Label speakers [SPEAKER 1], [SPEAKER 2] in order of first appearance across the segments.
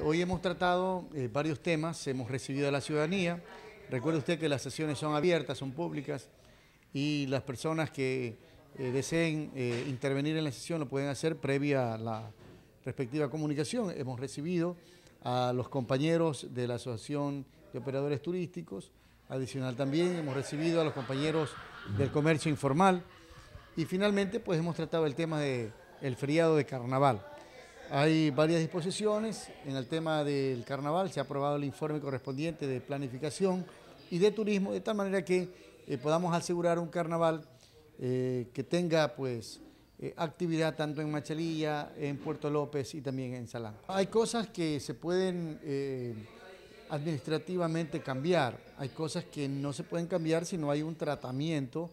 [SPEAKER 1] Hoy hemos tratado eh, varios temas, hemos recibido a la ciudadanía. Recuerde usted que las sesiones son abiertas, son públicas y las personas que eh, deseen eh, intervenir en la sesión lo pueden hacer previa a la respectiva comunicación. Hemos recibido a los compañeros de la Asociación de Operadores Turísticos, adicional también hemos recibido a los compañeros del comercio informal y finalmente pues hemos tratado el tema del feriado de carnaval. Hay varias disposiciones. En el tema del carnaval se ha aprobado el informe correspondiente de planificación y de turismo, de tal manera que eh, podamos asegurar un carnaval eh, que tenga pues eh, actividad tanto en Machalilla, en Puerto López y también en Salán. Hay cosas que se pueden administrativamente cambiar, hay cosas que no se pueden cambiar si no hay un tratamiento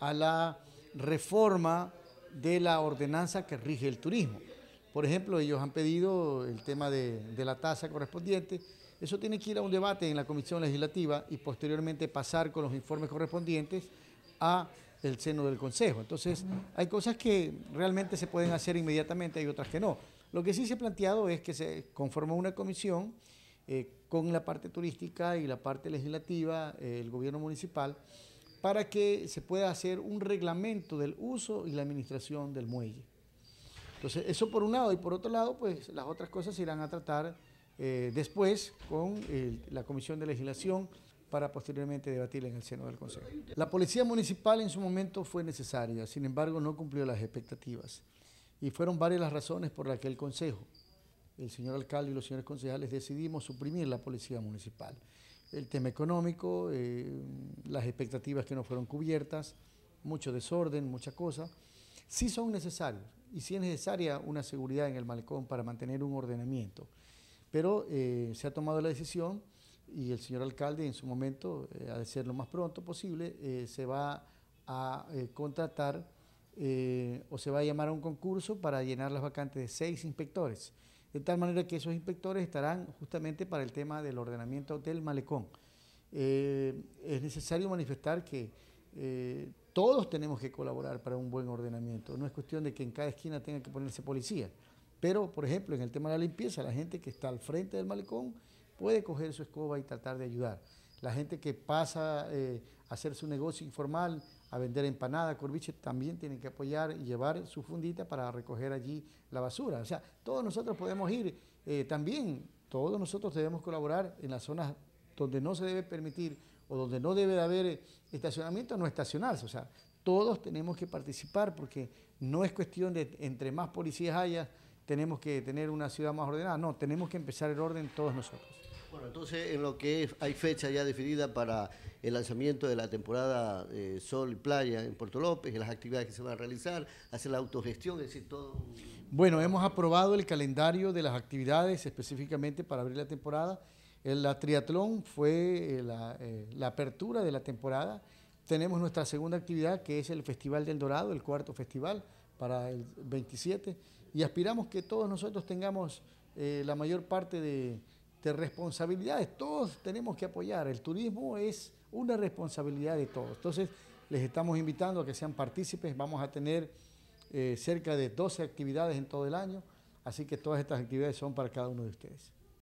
[SPEAKER 1] a la reforma de la ordenanza que rige el turismo. Por ejemplo, ellos han pedido el tema de, la tasa correspondiente. Eso tiene que ir a un debate en la Comisión Legislativa y posteriormente pasar con los informes correspondientes a el seno del Consejo. Entonces, hay cosas que realmente se pueden hacer inmediatamente, hay otras que no. Lo que sí se ha planteado es que se conformó una comisión eh, con la parte turística y la parte legislativa, eh, el gobierno municipal, para que se pueda hacer un reglamento del uso y la administración del muelle. Entonces, eso por un lado. Y por otro lado, pues las otras cosas se irán a tratar eh, después con eh, la Comisión de Legislación para posteriormente debatir en el seno del Consejo. La Policía Municipal en su momento fue necesaria, sin embargo no cumplió las expectativas. Y fueron varias las razones por las que el Consejo, el señor alcalde y los señores concejales decidimos suprimir la Policía Municipal. El tema económico, eh, las expectativas que no fueron cubiertas, mucho desorden, mucha cosa sí son necesarios y sí es necesaria una seguridad en el malecón para mantener un ordenamiento. Pero eh, se ha tomado la decisión y el señor alcalde en su momento, eh, ...a ser lo más pronto posible, eh, se va a contratar o se va a llamar a un concurso para llenar las vacantes de seis inspectores. De tal manera que esos inspectores estarán justamente para el tema del ordenamiento del malecón. es necesario manifestar que todos tenemos que colaborar para un buen ordenamiento. No es cuestión de que en cada esquina tenga que ponerse policía. Pero, por ejemplo, en el tema de la limpieza, la gente que está al frente del malecón puede coger su escoba y tratar de ayudar. La gente que pasa eh, a hacer su negocio informal, a vender empanada, corviche, también tiene que apoyar y llevar su fundita para recoger allí la basura. O sea, todos nosotros podemos ir eh, también, todos nosotros debemos colaborar en las zonas donde no se debe permitir o donde no debe de haber eh, estacionamiento, no estacionarse. O sea, todos tenemos que participar porque no es cuestión de entre más policías haya, tenemos que tener una ciudad más ordenada. No, tenemos que empezar el orden todos nosotros. Bueno, entonces en lo que hay fecha ya definida para el lanzamiento de la temporada eh, Sol y Playa en Puerto López, y las actividades que se van a realizar, hacer la autogestión, es decir, todo... Bueno, hemos aprobado el calendario de las actividades específicamente para abrir la temporada el triatlón fue eh, eh, la, apertura de la temporada. Tenemos nuestra segunda actividad, que es el Festival del Dorado, el cuarto festival para el 27, y aspiramos que todos nosotros tengamos eh, la mayor parte de, responsabilidades. Todos tenemos que apoyar. El turismo es una responsabilidad de todos. Entonces, les estamos invitando a que sean partícipes. Vamos a tener cerca de 12 actividades en todo el año, así que todas estas actividades son para cada uno de ustedes.